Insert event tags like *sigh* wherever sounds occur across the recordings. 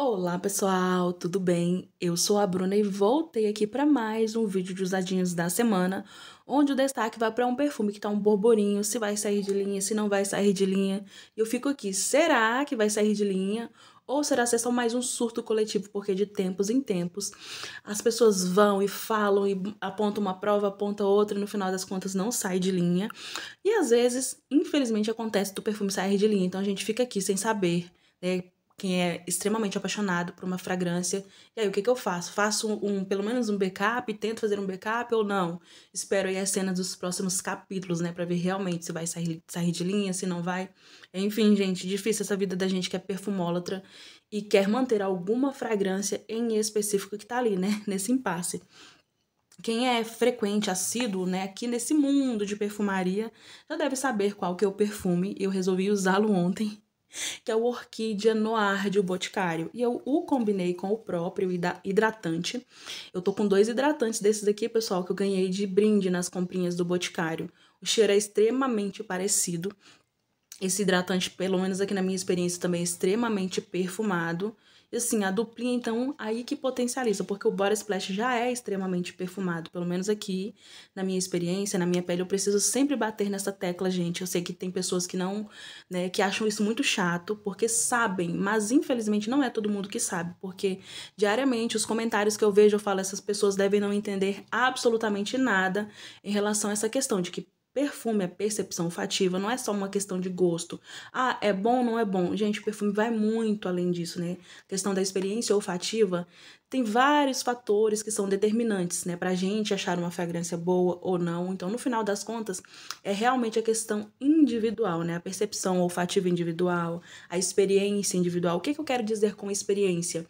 Olá pessoal, tudo bem? Eu sou a Bruna e voltei aqui para mais um vídeo de usadinhos da semana, onde o destaque vai para um perfume que tá um borborinho, se vai sair de linha, se não vai sair de linha. E eu fico aqui, será que vai sair de linha? Ou será que é só mais um surto coletivo? Porque de tempos em tempos as pessoas vão e falam e apontam uma prova, aponta outra e no final das contas não sai de linha. E às vezes, infelizmente, acontece do perfume sair de linha, então a gente fica aqui sem saber, né, quem é extremamente apaixonado por uma fragrância. E aí, o que, que eu faço? Faço um, pelo menos um backup, tento fazer um backup ou não? Espero aí as cenas dos próximos capítulos, né? Pra ver realmente se vai sair, sair de linha, se não vai. Enfim, gente, difícil essa vida da gente que é perfumólatra e quer manter alguma fragrância em específico que tá ali, né? *laughs* Nesse impasse quem é frequente, assíduo, né, aqui nesse mundo de perfumaria, já deve saber qual que é o perfume. Eu resolvi usá-lo ontem que é o Orquídea Noir de Boticário. E eu o combinei com o próprio hidratante. Eu tô com dois hidratantes desses aqui, pessoal, que eu ganhei de brinde nas comprinhas do Boticário. O cheiro é extremamente parecido. Esse hidratante, pelo menos aqui na minha experiência, também é extremamente perfumado. E assim, a duplinha, então, aí que potencializa, porque o Body Splash já é extremamente perfumado, pelo menos aqui, na minha experiência, na minha pele, eu preciso sempre bater nessa tecla, gente. Eu sei que tem pessoas que não, né, que acham isso muito chato, porque sabem, mas infelizmente não é todo mundo que sabe, porque diariamente os comentários que eu vejo, eu falo, essas pessoas devem não entender absolutamente nada em relação a essa questão de que Perfume, a é percepção fativa, não é só uma questão de gosto. Ah, é bom, não é bom. Gente, o perfume vai muito além disso, né? A questão da experiência olfativa tem vários fatores que são determinantes, né, pra gente achar uma fragrância boa ou não. Então, no final das contas, é realmente a questão individual, né? A percepção olfativa individual, a experiência individual. O que, que eu quero dizer com experiência?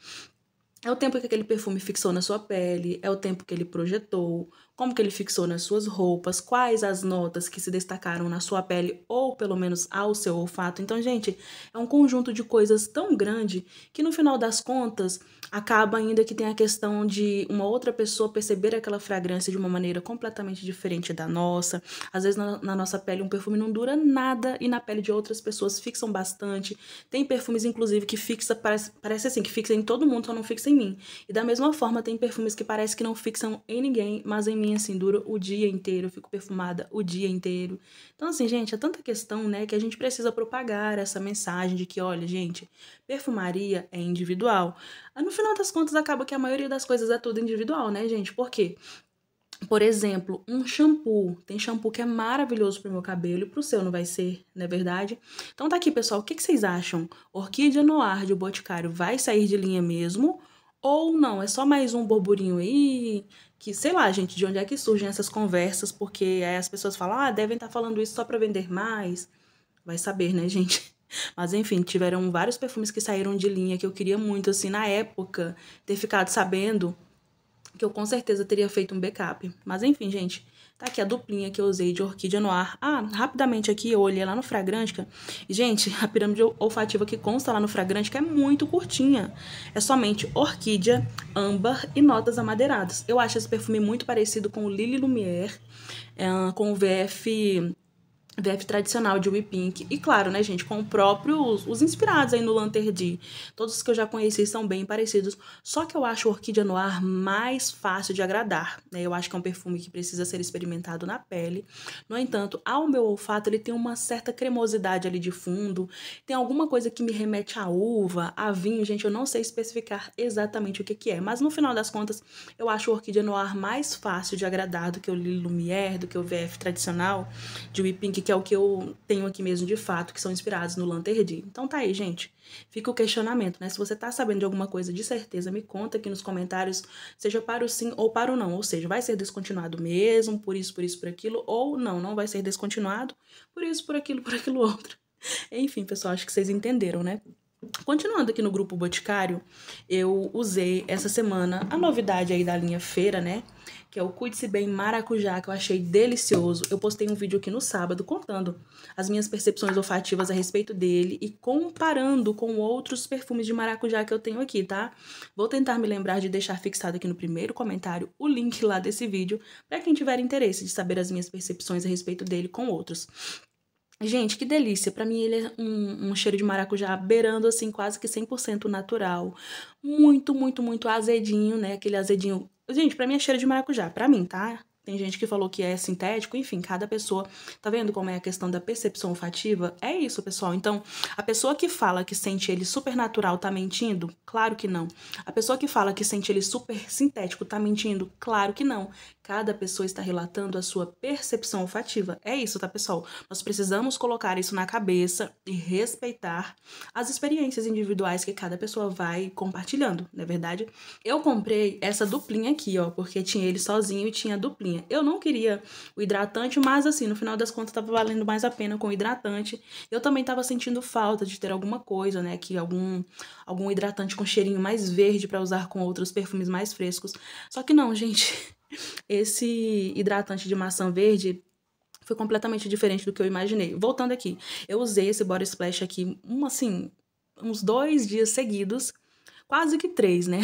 É o tempo que aquele perfume fixou na sua pele, é o tempo que ele projetou, como que ele fixou nas suas roupas, quais as notas que se destacaram na sua pele ou pelo menos ao seu olfato. Então, gente, é um conjunto de coisas tão grande que no final das contas acaba ainda que tem a questão de uma outra pessoa perceber aquela fragrância de uma maneira completamente diferente da nossa. Às vezes na, na nossa pele um perfume não dura nada e na pele de outras pessoas fixam bastante. Tem perfumes inclusive que fixa parece, parece assim que fixa em todo mundo, só não fixa em mim. E da mesma forma, tem perfumes que parece que não fixam em ninguém, mas em mim, assim, dura o dia inteiro. Eu fico perfumada o dia inteiro. Então, assim, gente, é tanta questão, né, que a gente precisa propagar essa mensagem de que, olha, gente, perfumaria é individual. Ah, no final das contas, acaba que a maioria das coisas é tudo individual, né, gente? Por quê? Por exemplo, um shampoo. Tem shampoo que é maravilhoso para o meu cabelo e para o seu não vai ser, não é verdade? Então tá aqui, pessoal. O que, que vocês acham? Orquídea Noir de Boticário vai sair de linha mesmo? Ou não, é só mais um burburinho aí, que sei lá, gente, de onde é que surgem essas conversas, porque aí as pessoas falam, ah, devem estar tá falando isso só para vender mais. Vai saber, né, *laughs* gente? Mas enfim, tiveram vários perfumes que saíram de linha que eu queria muito, assim, na época, ter ficado sabendo que eu com certeza teria feito um backup. Mas enfim, gente, tá aqui a duplinha que eu usei de orquídea no ar. Ah, rapidamente aqui, eu olhei lá no Fragrântica. Gente, *laughs* a pirâmide olfativa que consta lá no Fragrântica é muito curtinha. É somente orquídea, âmbar e notas amadeiradas. Eu acho esse perfume muito parecido com o Lily Lumière, é, com o VF VF tradicional de Pink e claro, né, gente, com o próprio os, os inspirados aí no Lanterdi. Todos os que eu já conheci são bem parecidos, só que eu acho o Orquídea Noir mais fácil de agradar, né? Eu acho que é um perfume que precisa ser experimentado na pele. No entanto, ao meu olfato, ele tem uma certa cremosidade ali de fundo, tem alguma coisa que me remete a uva, a vinho, gente, eu não sei especificar exatamente o que que é, mas no final das contas, eu acho o Orquídea Noir mais fácil de agradar do que o Lille Lumière, do que o VF tradicional de Pink que é o que eu tenho aqui mesmo de fato, que são inspirados no Lanterdi. Então tá aí, gente. Fica o questionamento, né? Se você tá sabendo de alguma coisa, de certeza me conta aqui nos comentários, seja para o sim ou para o não. Ou seja, vai ser descontinuado mesmo, por isso, por isso, por aquilo, ou não, não vai ser descontinuado, por isso, por aquilo, por aquilo outro. *laughs* Enfim, pessoal, acho que vocês entenderam, né? Continuando aqui no grupo Boticário, eu usei essa semana a novidade aí da linha Feira, né? que é o Cuide-se Bem Maracujá, que eu achei delicioso. Eu postei um vídeo aqui no sábado contando as minhas percepções olfativas a respeito dele e comparando com outros perfumes de maracujá que eu tenho aqui, tá? Vou tentar me lembrar de deixar fixado aqui no primeiro comentário o link lá desse vídeo para quem tiver interesse de saber as minhas percepções a respeito dele com outros. Gente, que delícia! Para mim, ele é um, um, cheiro de maracujá beirando assim, quase que 100% natural. Muito, muito, muito azedinho, né? Aquele azedinho Gente, pra mim é cheiro de maracujá, pra mim, tá? tem gente que falou que é sintético, enfim, cada pessoa. Tá vendo como é a questão da percepção olfativa? É isso, pessoal. Então, a pessoa que fala que sente ele supernatural tá mentindo? Claro que não. A pessoa que fala que sente ele super sintético tá mentindo? Claro que não. Cada pessoa está relatando a sua percepção olfativa. É isso, tá, pessoal? Nós precisamos colocar isso na cabeça e respeitar as experiências individuais que cada pessoa vai compartilhando, não é verdade? Eu comprei essa duplinha aqui, ó, porque tinha ele sozinho e tinha a duplinha. Eu não queria o hidratante, mas assim, no final das contas tava valendo mais a pena com o hidratante. Eu também tava sentindo falta de ter alguma coisa, né, que algum algum hidratante com cheirinho mais verde para usar com outros perfumes mais frescos. Só que não, gente. *laughs* Esse hidratante de maçã verde foi completamente diferente do que eu imaginei. Voltando aqui, eu usei esse Body Splash aqui, um assim, uns dois dias seguidos, quase que três, né?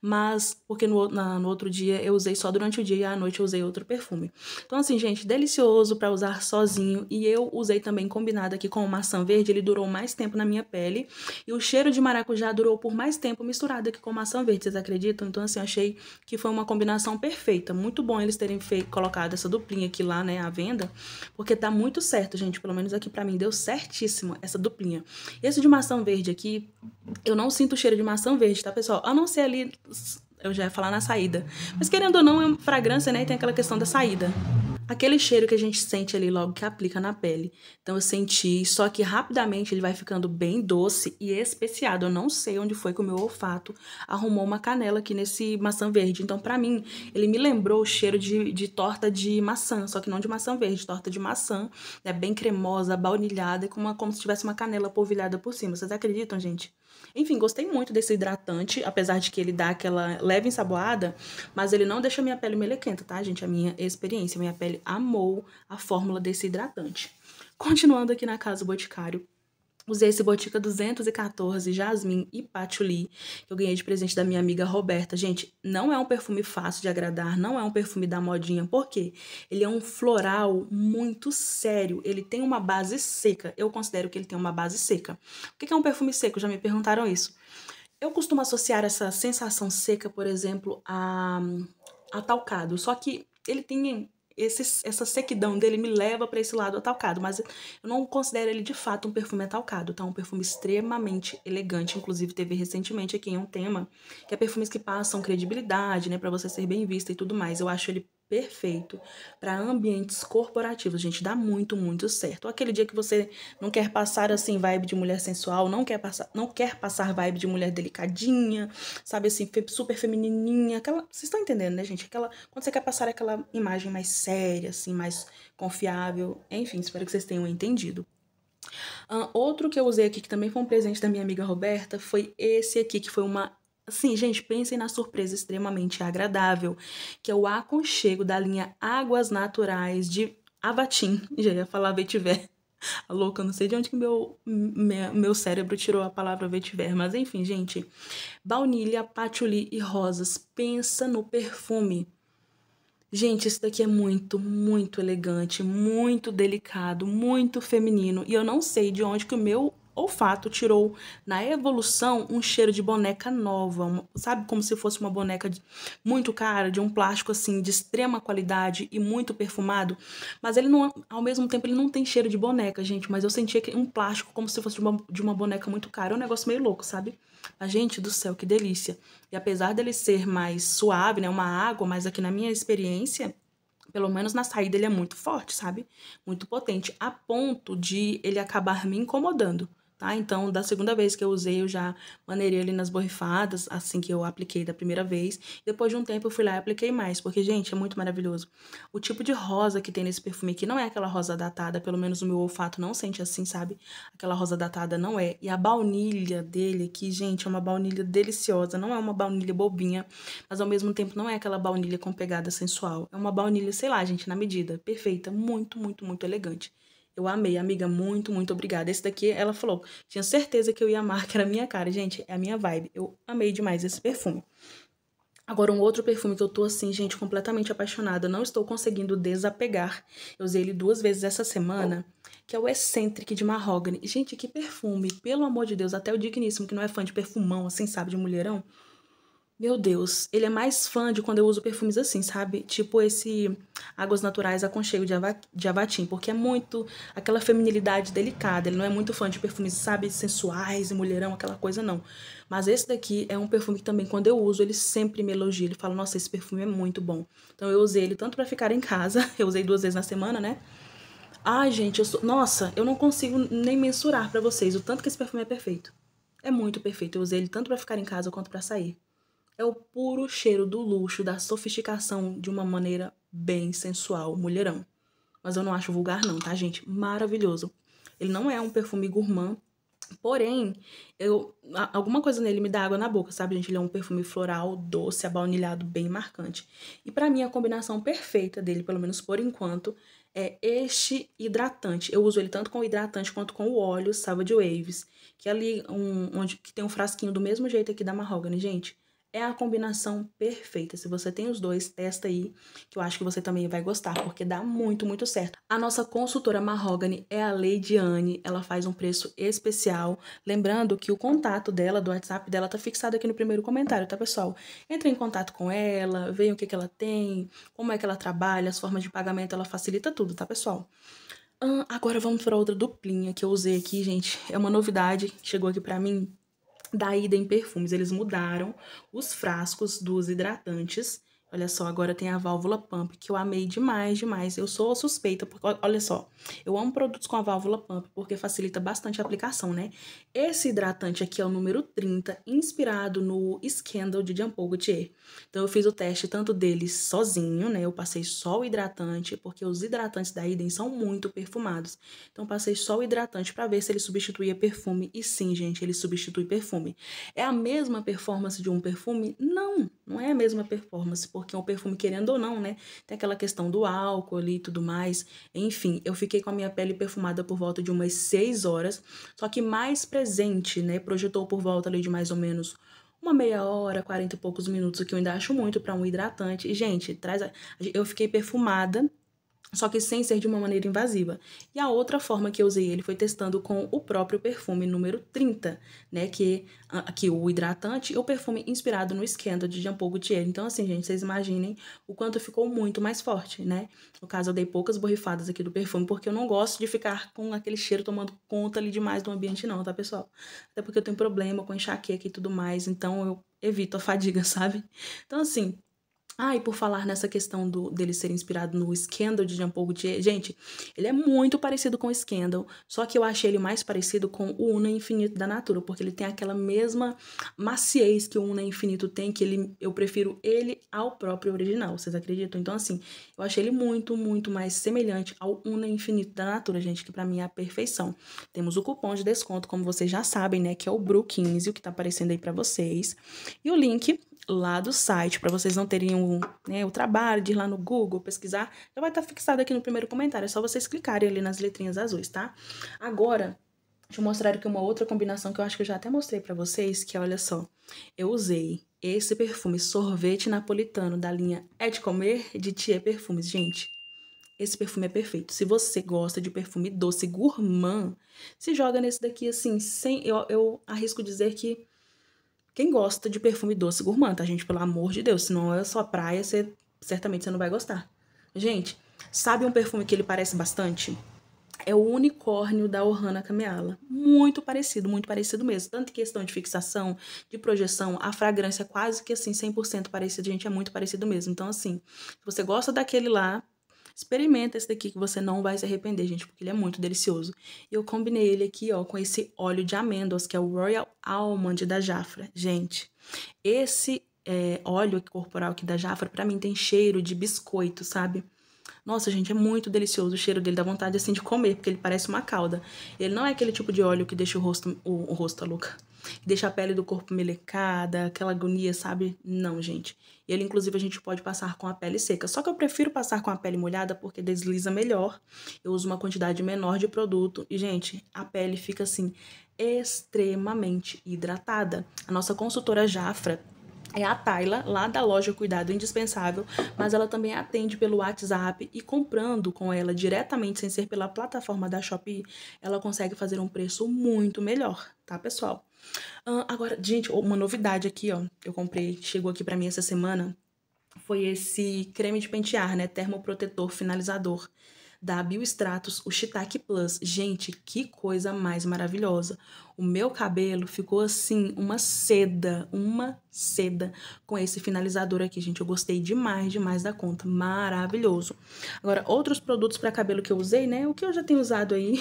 Mas, porque no, na, no, outro dia eu usei só durante o dia e à noite eu usei outro perfume. Então, assim, gente, delicioso para usar sozinho. E eu usei também combinado aqui com o maçã verde, ele durou mais tempo na minha pele. E o cheiro de maracujá durou por mais tempo misturado aqui com maçã verde, vocês acreditam? Então, assim, achei que foi uma combinação perfeita. Muito bom eles terem feito, colocado essa duplinha aqui lá, né, à venda. Porque tá muito certo, gente. Pelo menos aqui para mim deu certíssimo essa duplinha. Esse de maçã verde aqui, eu não sinto o cheiro de maçã verde, tá, pessoal? A não ser ali eu já ia falar na saída. Mas querendo ou não, é uma fragrância, né? E tem aquela questão da saída aquele cheiro que a gente sente ali logo que aplica na pele. Então eu senti, só que rapidamente ele vai ficando bem doce e especiado. Eu não sei onde foi que o meu olfato arrumou uma canela aqui nesse maçã verde. Então para mim, ele me lembrou o cheiro de, de torta de maçã, só que não de maçã verde, torta de maçã, né, bem cremosa, baunilhada, com uma, como se tivesse uma canela polvilhada por cima. Vocês acreditam, gente? Enfim, gostei muito desse hidratante, apesar de que ele dá aquela leve ensaboada, mas ele não deixa minha pele melequenta, tá, gente? A minha experiência, minha pele amou a fórmula desse hidratante. Continuando aqui na casa do Boticário, Usei esse Botica 214 Jasmim e Patchouli, que eu ganhei de presente da minha amiga Roberta. Gente, não é um perfume fácil de agradar, não é um perfume da modinha, por quê? Ele é um floral muito sério, ele tem uma base seca. Eu considero que ele tem uma base seca. O que é um perfume seco? Já me perguntaram isso. Eu costumo associar essa sensação seca, por exemplo, a, a talcado, só que ele tem esse, essa sequidão dele me leva para esse lado atalcado, mas eu não considero ele de fato um perfume atalcado, tá? Um perfume extremamente elegante, inclusive teve recentemente aqui um tema que é perfumes que passam credibilidade, né, para você ser bem vista e tudo mais. Eu acho ele perfeito para ambientes corporativos, gente, dá muito, muito certo. Aquele dia que você não quer passar assim vibe de mulher sensual, não quer passar, não quer passar vibe de mulher delicadinha, sabe assim, super feminininha, aquela, vocês estão entendendo, né, gente? Aquela quando você quer passar aquela imagem mais séria, assim, mais confiável. Enfim, espero que vocês tenham entendido. outro que eu usei aqui, que também foi um presente da minha amiga Roberta, foi esse aqui, que foi uma Sim, gente, pensem na surpresa extremamente agradável, que é o aconchego da linha Águas Naturais de Avatim. *laughs* Já ia falar vetiver. A *laughs* tá louca, não sei de onde que meu, meu cérebro tirou a palavra vetiver, mas enfim, gente. Baunilha, patchouli e rosas. Pensa no perfume. Gente, isso daqui é muito, muito elegante, muito delicado, muito feminino. E eu não sei de onde que o meu olfato tirou na evolução um cheiro de boneca nova, uma, sabe como se fosse uma boneca de, muito cara, de um plástico assim de extrema qualidade e muito perfumado, mas ele não ao mesmo tempo ele não tem cheiro de boneca, gente, mas eu sentia que um plástico como se fosse de uma, de uma boneca muito cara, é um negócio meio louco, sabe? A gente do céu, que delícia. E apesar dele ser mais suave, né, uma água, mas aqui na minha experiência, pelo menos na saída ele é muito forte, sabe? Muito potente, a ponto de ele acabar me incomodando tá? Então, da segunda vez que eu usei, eu já maneirei ali nas borrifadas, assim que eu apliquei da primeira vez. Depois de um tempo, eu fui lá e apliquei mais, porque, gente, é muito maravilhoso. O tipo de rosa que tem nesse perfume aqui não é aquela rosa datada, pelo menos o meu olfato não sente assim, sabe? Aquela rosa datada não é. E a baunilha dele aqui, gente, é uma baunilha deliciosa, não é uma baunilha bobinha, mas ao mesmo tempo não é aquela baunilha com pegada sensual. É uma baunilha, sei lá, gente, na medida, perfeita, muito, muito, muito elegante. Eu amei, amiga, muito, muito obrigada. Esse daqui, ela falou, tinha certeza que eu ia amar, *laughs* que era a minha cara. Gente, é a minha vibe. Eu amei demais esse perfume. Agora, um outro perfume que eu tô, assim, gente, completamente apaixonada. Não estou conseguindo desapegar. Eu usei ele duas vezes essa semana, que é o Eccentric de Mahogany. Gente, que perfume. Pelo amor de Deus, até o digníssimo, que não é fã de perfumão, assim, sabe, de mulherão meu Deus, ele é mais fã de quando eu uso perfumes assim, sabe? Tipo esse Águas Naturais Aconchego de, Ava, de Avatim, porque é muito aquela feminilidade delicada. Ele não é muito fã de perfumes, sabe, sensuais e mulherão, aquela coisa, não. Mas esse daqui é um perfume que também, quando eu uso, ele sempre me elogia. Ele fala, nossa, esse perfume é muito bom. Então eu usei ele tanto para ficar em casa, *laughs* eu usei duas vezes na semana, né? Ai, gente, eu sou... Nossa, eu não consigo nem mensurar para vocês o tanto que esse perfume é perfeito. É muito perfeito. Eu usei ele tanto para ficar em casa quanto para sair é o puro cheiro do luxo, da sofisticação de uma maneira bem sensual, mulherão. Mas eu não acho vulgar não, tá, gente? Maravilhoso. Ele não é um perfume gourmand, porém, eu alguma coisa nele me dá água na boca, sabe, gente? Ele é um perfume floral, doce, abaunilhado, bem marcante. E para mim a combinação perfeita dele, pelo menos por enquanto, é este hidratante. Eu uso ele tanto com o hidratante quanto com o óleo Savage Waves, que é ali um, onde que tem um frasquinho do mesmo jeito aqui da Mahogany, gente é a combinação perfeita. Se você tem os dois, testa aí, que eu acho que você também vai gostar, porque dá muito, muito certo. A nossa consultora Mahogany é a Lady Anne, ela faz um preço especial. Lembrando que o contato dela, do WhatsApp dela, tá fixado aqui no primeiro comentário, tá, pessoal? Entre em contato com ela, veja o que, que ela tem, como é que ela trabalha, as formas de pagamento, ela facilita tudo, tá, pessoal? agora vamos para outra duplinha que eu usei aqui, gente. É uma novidade que chegou aqui para mim da ida em perfumes. Eles mudaram os frascos dos hidratantes Olha só, agora tem a válvula pump, que eu amei demais, demais. Eu sou suspeita, porque olha só, eu amo produtos com a válvula pump, porque facilita bastante a aplicação, né? Esse hidratante aqui é o número 30, inspirado no Scandal de Jean Paul Gaultier. Então eu fiz o teste tanto dele sozinho, né? Eu passei só o hidratante, porque os hidratantes da Idem são muito perfumados. Então passei só o hidratante para ver se ele substituía perfume. E sim, gente, ele substitui perfume. É a mesma performance de um perfume? Não, não é a mesma performance, porque porque é um perfume, querendo ou não, né? Tem aquela questão do álcool ali e tudo mais. Enfim, eu fiquei com a minha pele perfumada por volta de umas 6 horas, só que mais presente, né? Projetou por volta ali de mais ou menos uma meia hora, 40 e poucos minutos, o que eu ainda acho muito para um hidratante. E, gente, traz. A... Eu fiquei perfumada só que sem ser de uma maneira invasiva. E a outra forma que eu usei ele foi testando com o próprio perfume número 30, né, que aqui ah, o hidratante, o perfume inspirado no Scandal de Jean Paul Gaultier. Então assim, gente, vocês imaginem o quanto ficou muito mais forte, né? No caso eu dei poucas borrifadas aqui do perfume porque eu não gosto de ficar com aquele cheiro tomando conta ali demais do ambiente não, tá, pessoal? Até porque eu tenho problema com enxaqueca e tudo mais, então eu evito a fadiga, *laughs* sabe? Então assim, ah, e por falar nessa questão do, dele ser inspirado no Scandal de Jean Paul Gaultier, gente, ele é muito parecido com o Scandal, só que eu achei ele mais parecido com o Una Infinito da Natura, porque ele tem aquela mesma maciez que o Una Infinito tem, que ele, eu prefiro ele ao próprio original, vocês acreditam? Então, assim, eu achei ele muito, muito mais semelhante ao Una Infinito da Natura, gente, que para mim é a perfeição. Temos o cupom de desconto, como vocês já sabem, né, que é o BRU15, o que tá aparecendo aí para vocês, e o link lá do site, para vocês não terem um, né, o trabalho de ir lá no Google pesquisar. Já vai estar tá fixado aqui no primeiro comentário, é só vocês clicarem ali nas letrinhas azuis, tá? Agora, deixa eu mostrar aqui uma outra combinação que eu acho que eu já até mostrei para vocês, que olha só, eu usei esse perfume sorvete napolitano da linha É de Comer de Tia Perfumes, gente. Esse perfume é perfeito. Se você gosta de perfume doce gourmand, se joga nesse daqui assim, sem. Eu, eu arrisco dizer que quem gosta de perfume doce gourmand, tá, gente? Pelo amor de Deus, se não é só praia, você, certamente você não vai gostar. Gente, sabe um perfume que ele parece bastante? É o unicórnio da Ohana Kameala. Muito parecido, muito parecido mesmo. Tanto em questão de fixação, de projeção, a fragrância é quase que assim 100% parecida, gente, é muito parecido mesmo. Então assim, se você gosta daquele lá, Experimenta esse daqui que você não vai se arrepender, gente, porque ele é muito delicioso. E eu combinei ele aqui, ó, com esse óleo de amêndoas, que é o Royal Almond da Jafra. Gente, esse é, óleo corporal aqui da Jafra, para mim tem cheiro de biscoito, sabe? Nossa, gente, é muito delicioso o cheiro dele, dá vontade assim de comer, porque ele parece uma calda. Ele não é aquele tipo de óleo que deixa o rosto, o, o rosto, tá a deixa a pele do corpo melecada, aquela agonia, sabe? Não, gente. Ele, inclusive, a gente pode passar com a pele seca. Só que eu prefiro passar com a pele molhada porque desliza melhor. Eu uso uma quantidade menor de produto e, gente, a pele fica assim extremamente hidratada. A nossa consultora Jafra é a Tayla, lá da loja Cuidado Indispensável, mas ela também atende pelo WhatsApp e comprando com ela diretamente, sem ser pela plataforma da Shopee, ela consegue fazer um preço muito melhor, tá, pessoal? agora, gente, uma novidade aqui, ó. Eu comprei, chegou aqui para mim essa semana. Foi esse creme de pentear, né? Termoprotetor finalizador da Biostratus, o Shitake Plus. Gente, que coisa mais maravilhosa. O meu cabelo ficou assim, uma seda, uma seda com esse finalizador aqui, gente. Eu gostei demais, demais da conta. Maravilhoso. Agora, outros produtos para cabelo que eu usei, né? O que eu já tenho usado aí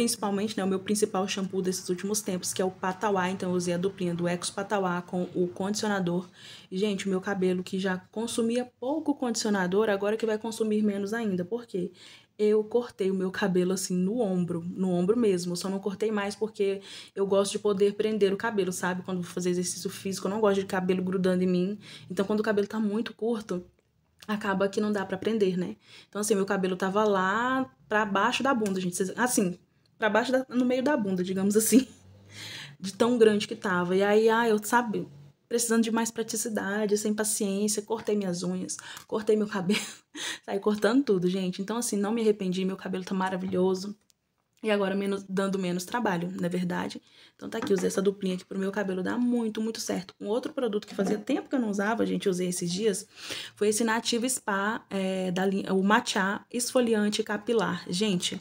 principalmente, né, o meu principal shampoo desses últimos tempos, que é o Patauá. Então, eu usei a duplinha do Ecos Patauá com o condicionador. E, gente, o meu cabelo que já consumia pouco condicionador, agora que vai consumir menos ainda. Por quê? eu cortei o meu cabelo assim no ombro, no ombro mesmo. Só não cortei mais porque eu gosto de poder prender o cabelo, sabe? Quando vou fazer exercício físico, eu não gosto de cabelo grudando em mim. Então, quando o cabelo tá muito curto, acaba que não dá para prender, né? Então, assim, meu cabelo tava lá pra baixo da bunda, gente. Assim, para baixo, da, no meio da bunda, digamos assim, *laughs* de tão grande que tava. E aí, ah, eu, sabe, precisando de mais praticidade, sem paciência, cortei minhas unhas, cortei meu cabelo, *laughs* saí cortando tudo, gente. Então, assim, não me arrependi, meu cabelo tá maravilhoso. E agora menos, dando menos trabalho, não é verdade? Então tá aqui, usei essa duplinha aqui pro meu cabelo dar muito, muito certo. Um outro produto que fazia tempo que eu não usava, gente, usei esses dias, foi esse nativo Spa, é, da linha, o Matcha Esfoliante Capilar. Gente,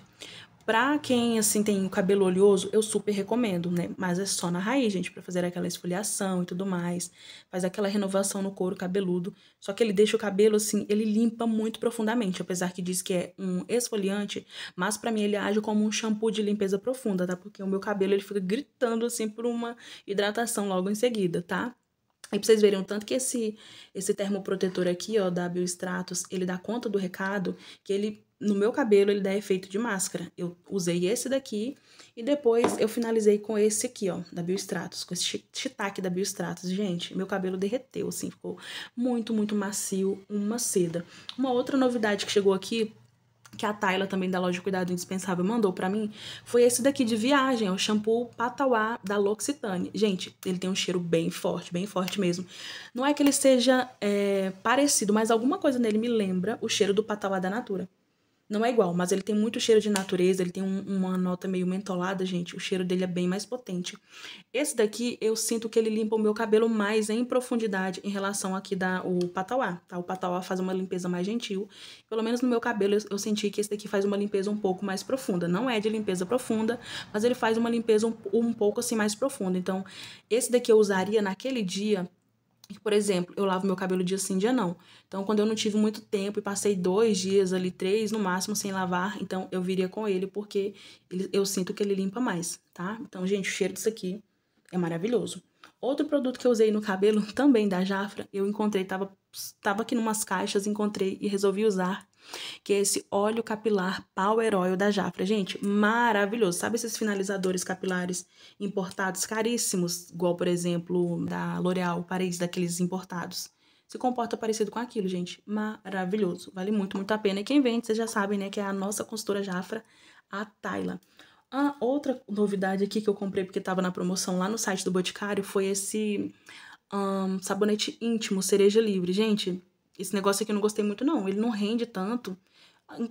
Pra quem, assim, tem o cabelo oleoso, eu super recomendo, né? Mas é só na raiz, gente, para fazer aquela esfoliação e tudo mais. Faz aquela renovação no couro cabeludo. Só que ele deixa o cabelo, assim, ele limpa muito profundamente. Apesar que diz que é um esfoliante, mas para mim ele age como um shampoo de limpeza profunda, tá? Porque o meu cabelo, ele fica gritando, assim, por uma hidratação logo em seguida, tá? E pra vocês verem o tanto que esse, esse termoprotetor aqui, ó, da Biostratus, ele dá conta do recado, que ele no meu cabelo ele dá efeito de máscara. Eu usei esse daqui e depois eu finalizei com esse aqui, ó, da Biostratus, com esse shiitake da Biostratus. Gente, meu cabelo derreteu, assim, ficou muito, muito macio, uma seda. Uma outra novidade que chegou aqui, que a Tayla também da loja Cuidado Indispensável mandou para mim, foi esse daqui de viagem, o shampoo Patauá da L'Occitane. Gente, ele tem um cheiro bem forte, bem forte mesmo. Não é que ele seja é, parecido, mas alguma coisa nele me lembra o cheiro do Patauá da Natura. Não é igual, mas ele tem muito cheiro de natureza, ele tem um, uma nota meio mentolada, gente. O cheiro dele é bem mais potente. Esse daqui, eu sinto que ele limpa o meu cabelo mais em profundidade em relação aqui da o Patauá, tá? O Patauá faz uma limpeza mais gentil. Pelo menos no meu cabelo, eu, eu, senti que esse daqui faz uma limpeza um pouco mais profunda. Não é de limpeza profunda, mas ele faz uma limpeza um, um pouco assim mais profunda. Então, esse daqui eu usaria naquele dia por exemplo, eu lavo meu cabelo dia sim, dia não. Então, quando eu não tive muito tempo e passei dois dias ali, três no máximo, sem lavar, então eu viria com ele, porque ele, eu sinto que ele limpa mais, tá? Então, gente, o cheiro disso aqui é maravilhoso. Outro produto que eu usei no cabelo, *laughs* também da Jafra, eu encontrei, tava, tava aqui numas caixas, encontrei e resolvi usar, que é esse óleo capilar Power Oil da Jafra. Gente, maravilhoso. Sabe esses finalizadores capilares importados caríssimos, igual, por exemplo, da L'Oréal Paris, daqueles importados? se comporta parecido com aquilo, gente. Maravilhoso. Vale muito, muito a pena. E quem vende, vocês já sabem, né? Que é a nossa consultora Jafra, a Tayla. Ah, outra novidade aqui que eu comprei porque estava na promoção lá no site do Boticário foi esse um, sabonete íntimo, cereja livre. Gente, esse negócio aqui eu não gostei muito, não. Ele não rende tanto.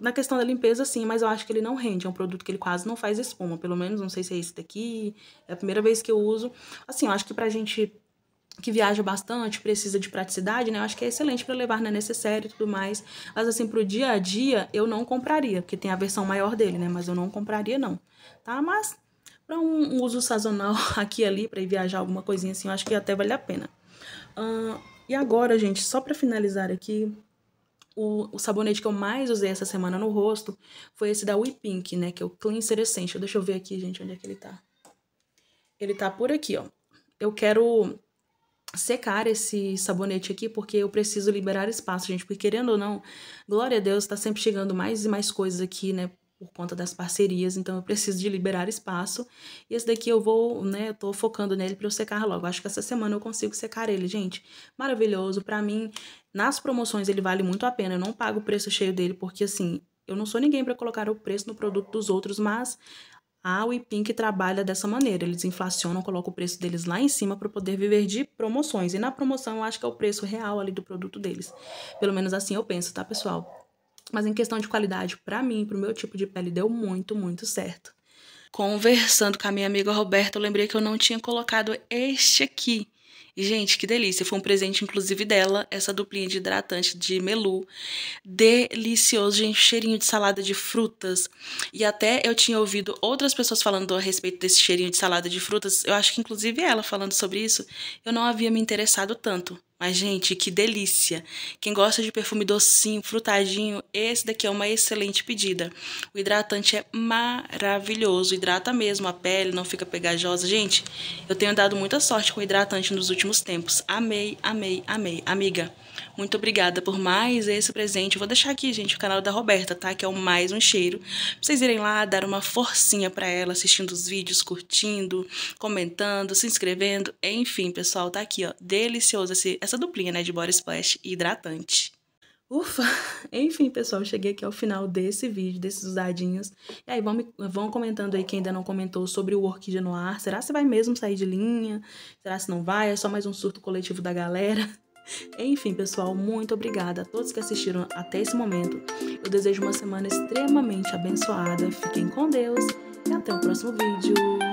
Na questão da limpeza, sim, mas eu acho que ele não rende. É um produto que ele quase não faz espuma. Pelo menos, não sei se é esse daqui. É a primeira vez que eu uso. Assim, eu acho que pra gente que viaja bastante, precisa de praticidade, né? Eu acho que é excelente para levar na né? necessária e tudo mais. Mas, assim, pro dia a dia, eu não compraria. Porque tem a versão maior dele, né? Mas eu não compraria, não tá? Mas para um uso sazonal *laughs* aqui e ali, para ir viajar alguma coisinha assim, eu acho que até vale a pena. Uh, e agora, gente, só para finalizar aqui, o, o, sabonete que eu mais usei essa semana no rosto foi esse da We Pink, né? Que é o Cleanser Essential. Deixa eu ver aqui, gente, onde é que ele tá. Ele tá por aqui, ó. Eu quero secar esse sabonete aqui porque eu preciso liberar espaço, gente. Porque querendo ou não, glória a Deus, tá sempre chegando mais e mais coisas aqui, né? por conta das parcerias, então eu preciso de liberar espaço. E esse daqui eu vou, né, eu tô focando nele para eu secar logo. Acho que essa semana eu consigo secar ele, gente. Maravilhoso para mim. Nas promoções ele vale muito a pena. Eu não pago o preço cheio dele porque assim, eu não sou ninguém para colocar o preço no produto dos outros, mas a WePink trabalha dessa maneira. Eles inflacionam, colocam o preço deles lá em cima para poder viver de promoções. E na promoção eu acho que é o preço real ali do produto deles. Pelo menos assim eu penso, tá, pessoal? Mas em questão de qualidade, para mim, pro meu tipo de pele, deu muito, muito certo. Conversando com a minha amiga Roberta, eu lembrei que eu não tinha colocado este aqui. E, gente, que delícia! Foi um presente, inclusive, dela, essa duplinha de hidratante de Melu. Delicioso, gente. Cheirinho de salada de frutas. E até eu tinha ouvido outras pessoas falando a respeito desse cheirinho de salada de frutas. Eu acho que, inclusive, ela falando sobre isso, eu não havia me interessado tanto. Mas, gente, que delícia! Quem gosta de perfume docinho, frutadinho, esse daqui é uma excelente pedida. O hidratante é maravilhoso, hidrata mesmo a pele, não fica pegajosa. Gente, eu tenho dado muita sorte com o hidratante nos últimos tempos. Amei, amei, amei. Amiga, muito obrigada por mais esse presente. Eu vou deixar aqui, gente, o canal da Roberta, tá? Que é o Mais Um Cheiro. Pra vocês irem lá dar uma forcinha para ela, assistindo os vídeos, curtindo, comentando, se inscrevendo. Enfim, pessoal, tá aqui, ó. Delicioso esse, essa duplinha, né? De Body Splash hidratante. Ufa! Enfim, pessoal, cheguei aqui ao final desse vídeo, desses usadinhos. E aí, vão, me, vão comentando aí quem ainda não comentou sobre o Orquídea no ar. Será você vai mesmo sair de linha? Será se não vai? É só mais um surto coletivo da galera? Enfim, pessoal, muito obrigada a todos que assistiram até esse momento. Eu desejo uma semana extremamente abençoada. Fiquem com Deus e até o próximo vídeo.